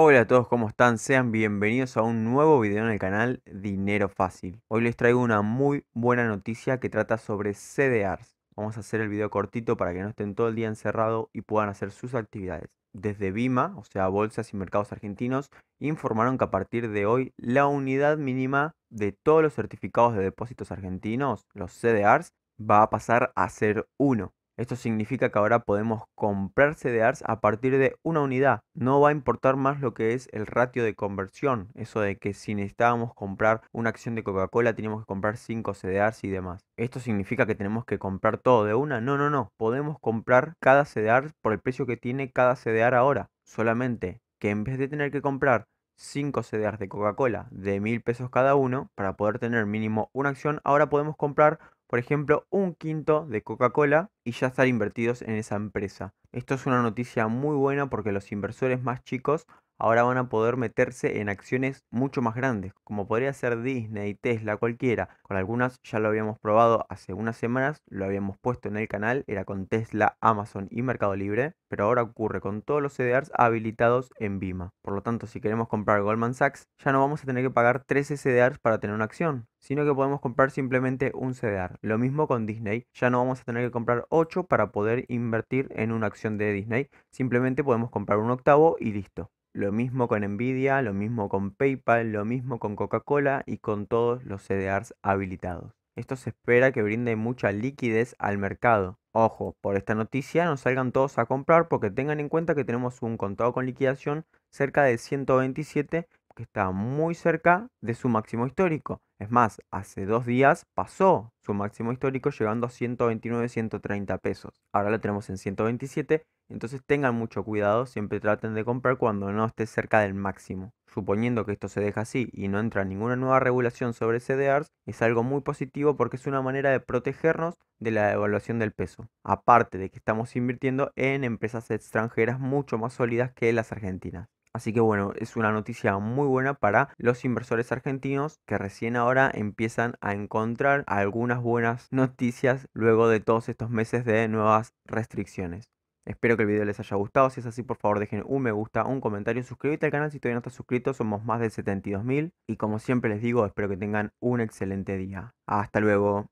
Hola a todos, ¿cómo están? Sean bienvenidos a un nuevo video en el canal Dinero Fácil. Hoy les traigo una muy buena noticia que trata sobre CDRs. Vamos a hacer el video cortito para que no estén todo el día encerrado y puedan hacer sus actividades. Desde BIMA, o sea, Bolsas y Mercados Argentinos, informaron que a partir de hoy la unidad mínima de todos los certificados de depósitos argentinos, los CDRs, va a pasar a ser uno. Esto significa que ahora podemos comprar CDRs a partir de una unidad. No va a importar más lo que es el ratio de conversión. Eso de que si necesitábamos comprar una acción de Coca-Cola teníamos que comprar 5 CDRs y demás. ¿Esto significa que tenemos que comprar todo de una? No, no, no. Podemos comprar cada CDR por el precio que tiene cada CDR ahora. Solamente que en vez de tener que comprar 5 CDRs de Coca-Cola de mil pesos cada uno para poder tener mínimo una acción, ahora podemos comprar por ejemplo, un quinto de Coca-Cola y ya estar invertidos en esa empresa. Esto es una noticia muy buena porque los inversores más chicos ahora van a poder meterse en acciones mucho más grandes, como podría ser Disney, Tesla, cualquiera. Con algunas ya lo habíamos probado hace unas semanas, lo habíamos puesto en el canal, era con Tesla, Amazon y Mercado Libre, pero ahora ocurre con todos los CDRs habilitados en Vima. Por lo tanto, si queremos comprar Goldman Sachs, ya no vamos a tener que pagar 13 CDRs para tener una acción, sino que podemos comprar simplemente un CDR. Lo mismo con Disney, ya no vamos a tener que comprar 8 para poder invertir en una acción de Disney, simplemente podemos comprar un octavo y listo. Lo mismo con Nvidia, lo mismo con PayPal, lo mismo con Coca-Cola y con todos los CDRs habilitados. Esto se espera que brinde mucha liquidez al mercado. Ojo, por esta noticia no salgan todos a comprar porque tengan en cuenta que tenemos un contado con liquidación cerca de 127 que está muy cerca de su máximo histórico. Es más, hace dos días pasó su máximo histórico llegando a 129-130 pesos. Ahora lo tenemos en 127 entonces tengan mucho cuidado, siempre traten de comprar cuando no esté cerca del máximo. Suponiendo que esto se deja así y no entra ninguna nueva regulación sobre CDRs, es algo muy positivo porque es una manera de protegernos de la devaluación del peso. Aparte de que estamos invirtiendo en empresas extranjeras mucho más sólidas que las argentinas. Así que bueno, es una noticia muy buena para los inversores argentinos que recién ahora empiezan a encontrar algunas buenas noticias luego de todos estos meses de nuevas restricciones. Espero que el video les haya gustado. Si es así, por favor, dejen un me gusta, un comentario, suscríbete al canal si todavía no estás suscrito. Somos más de 72.000. Y como siempre les digo, espero que tengan un excelente día. Hasta luego.